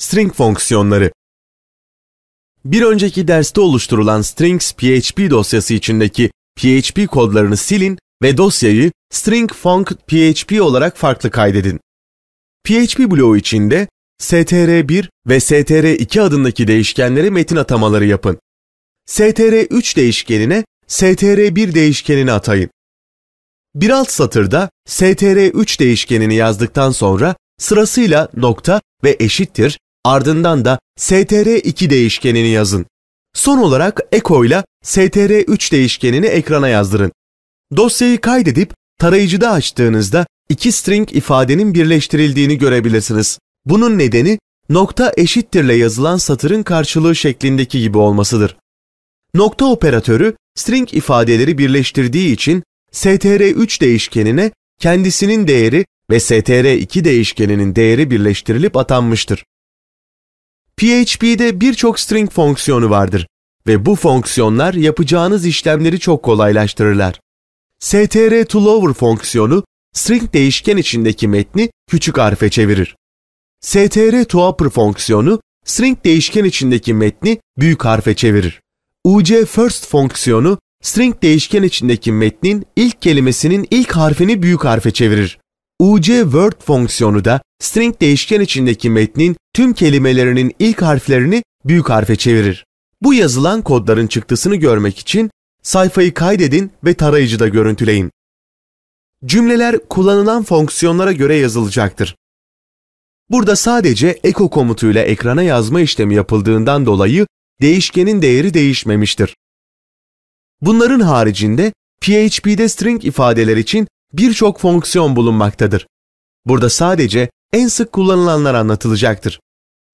String fonksiyonları Bir önceki derste oluşturulan strings PHP dosyası içindeki PHP kodlarını silin ve dosyayı string.func.php olarak farklı kaydedin. PHP bloğu içinde str1 ve str2 adındaki değişkenlere metin atamaları yapın. str3 değişkenine str1 değişkenini atayın. Bir alt satırda str3 değişkenini yazdıktan sonra sırasıyla nokta ve eşittir Ardından da str2 değişkenini yazın. Son olarak echo ile str3 değişkenini ekrana yazdırın. Dosyayı kaydedip tarayıcıda açtığınızda iki string ifadenin birleştirildiğini görebilirsiniz. Bunun nedeni nokta eşittirle yazılan satırın karşılığı şeklindeki gibi olmasıdır. Nokta operatörü string ifadeleri birleştirdiği için str3 değişkenine kendisinin değeri ve str2 değişkeninin değeri birleştirilip atanmıştır. PHP'de birçok string fonksiyonu vardır ve bu fonksiyonlar yapacağınız işlemleri çok kolaylaştırırlar. str to lower fonksiyonu string değişken içindeki metni küçük harfe çevirir. str to upper fonksiyonu string değişken içindeki metni büyük harfe çevirir. uc first fonksiyonu string değişken içindeki metnin ilk kelimesinin ilk harfini büyük harfe çevirir. uc word fonksiyonu da string değişken içindeki metnin tüm kelimelerinin ilk harflerini büyük harfe çevirir. Bu yazılan kodların çıktısını görmek için sayfayı kaydedin ve tarayıcıda görüntüleyin. Cümleler kullanılan fonksiyonlara göre yazılacaktır. Burada sadece echo komutuyla ekrana yazma işlemi yapıldığından dolayı değişkenin değeri değişmemiştir. Bunların haricinde PHP'de string ifadeler için birçok fonksiyon bulunmaktadır. Burada sadece en sık kullanılanlar anlatılacaktır.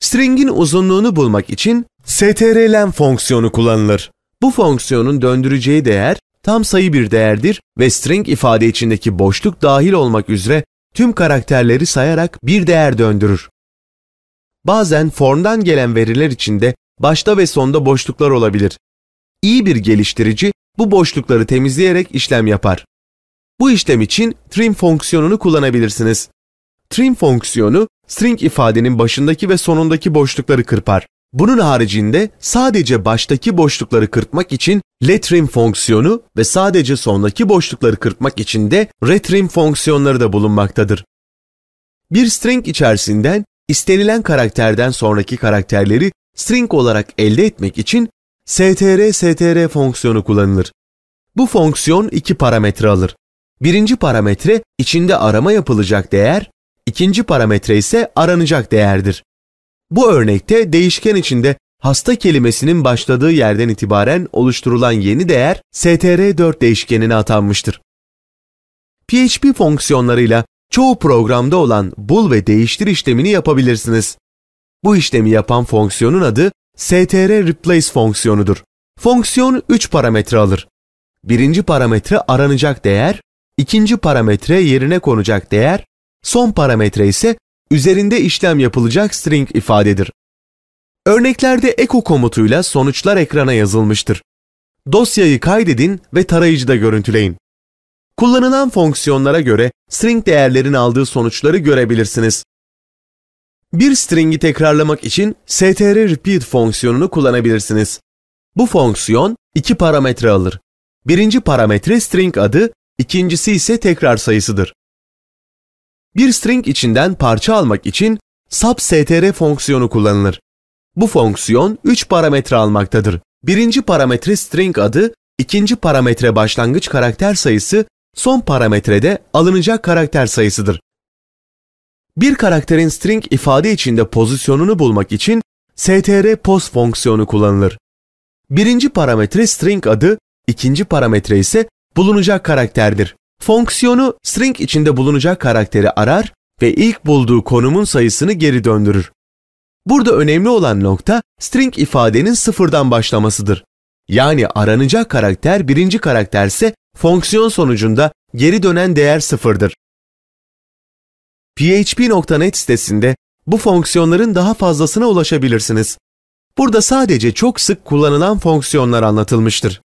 String'in uzunluğunu bulmak için strlen fonksiyonu kullanılır. Bu fonksiyonun döndüreceği değer tam sayı bir değerdir ve string ifade içindeki boşluk dahil olmak üzere tüm karakterleri sayarak bir değer döndürür. Bazen formdan gelen veriler içinde başta ve sonda boşluklar olabilir. İyi bir geliştirici bu boşlukları temizleyerek işlem yapar. Bu işlem için trim fonksiyonunu kullanabilirsiniz. Trim fonksiyonu string ifadenin başındaki ve sonundaki boşlukları kırpar. Bunun haricinde sadece baştaki boşlukları kırpmak için letrim fonksiyonu ve sadece sondaki boşlukları kırpmak için de retrim fonksiyonları da bulunmaktadır. Bir string içerisinden istenilen karakterden sonraki karakterleri string olarak elde etmek için str-str fonksiyonu kullanılır. Bu fonksiyon iki parametre alır. Birinci parametre içinde arama yapılacak değer ikinci parametre ise aranacak değerdir. Bu örnekte değişken içinde hasta kelimesinin başladığı yerden itibaren oluşturulan yeni değer str4 değişkenine atanmıştır. PHP fonksiyonlarıyla çoğu programda olan bul ve değiştir işlemini yapabilirsiniz. Bu işlemi yapan fonksiyonun adı str replace fonksiyonudur. Fonksiyon 3 parametre alır. Birinci parametre aranacak değer, ikinci parametre yerine konacak değer son parametre ise üzerinde işlem yapılacak string ifadedir. Örneklerde echo komutuyla sonuçlar ekrana yazılmıştır. Dosyayı kaydedin ve tarayıcıda görüntüleyin. Kullanılan fonksiyonlara göre string değerlerin aldığı sonuçları görebilirsiniz. Bir stringi tekrarlamak için str repeat fonksiyonunu kullanabilirsiniz. Bu fonksiyon iki parametre alır. Birinci parametre string adı, ikincisi ise tekrar sayısıdır. Bir string içinden parça almak için substr fonksiyonu kullanılır. Bu fonksiyon 3 parametre almaktadır. Birinci parametre string adı, ikinci parametre başlangıç karakter sayısı, son parametrede alınacak karakter sayısıdır. Bir karakterin string ifade içinde pozisyonunu bulmak için str pos fonksiyonu kullanılır. Birinci parametre string adı, ikinci parametre ise bulunacak karakterdir. Fonksiyonu string içinde bulunacak karakteri arar ve ilk bulduğu konumun sayısını geri döndürür. Burada önemli olan nokta string ifadenin sıfırdan başlamasıdır. Yani aranacak karakter birinci karakterse fonksiyon sonucunda geri dönen değer sıfırdır. PHP.net sitesinde bu fonksiyonların daha fazlasına ulaşabilirsiniz. Burada sadece çok sık kullanılan fonksiyonlar anlatılmıştır.